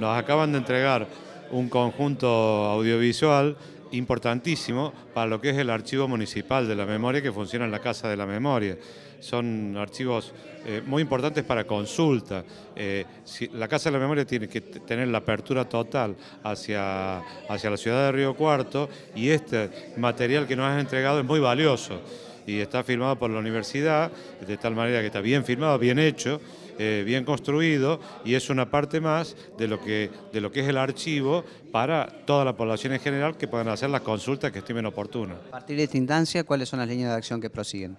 nos acaban de entregar un conjunto audiovisual importantísimo para lo que es el archivo municipal de la memoria que funciona en la Casa de la Memoria. Son archivos eh, muy importantes para consulta. Eh, la Casa de la Memoria tiene que tener la apertura total hacia, hacia la ciudad de Río Cuarto y este material que nos han entregado es muy valioso y está firmado por la universidad, de tal manera que está bien firmado, bien hecho, eh, bien construido y es una parte más de lo, que, de lo que es el archivo para toda la población en general que puedan hacer las consultas que estimen oportunas. A partir de esta instancia, ¿cuáles son las líneas de acción que prosiguen?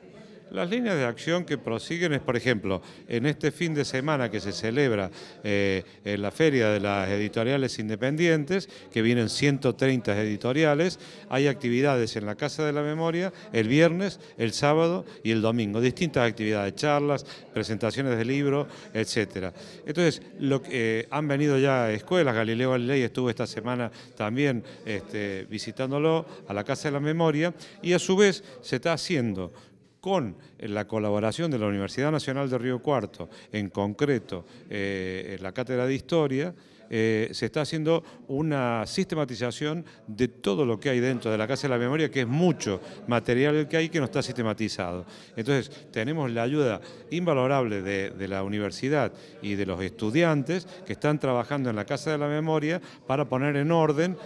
Las líneas de acción que prosiguen es, por ejemplo, en este fin de semana que se celebra eh, la Feria de las Editoriales Independientes, que vienen 130 editoriales, hay actividades en la Casa de la Memoria el viernes, el sábado y el domingo, distintas actividades, charlas, presentaciones de libros, etc. Entonces, eh, han venido ya escuelas, Galileo Ley estuvo esta semana también este, visitándolo a la Casa de la Memoria y a su vez se está haciendo con eh, la colaboración de la Universidad Nacional de Río Cuarto, en concreto eh, la Cátedra de Historia, eh, se está haciendo una sistematización de todo lo que hay dentro de la Casa de la Memoria, que es mucho material que hay que no está sistematizado. Entonces, tenemos la ayuda invalorable de, la universidad y de los estudiantes que están trabajando en la Casa de la Memoria para poner en orden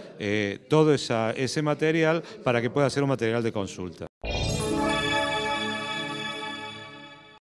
todo ese material para que pueda ser un material de consulta.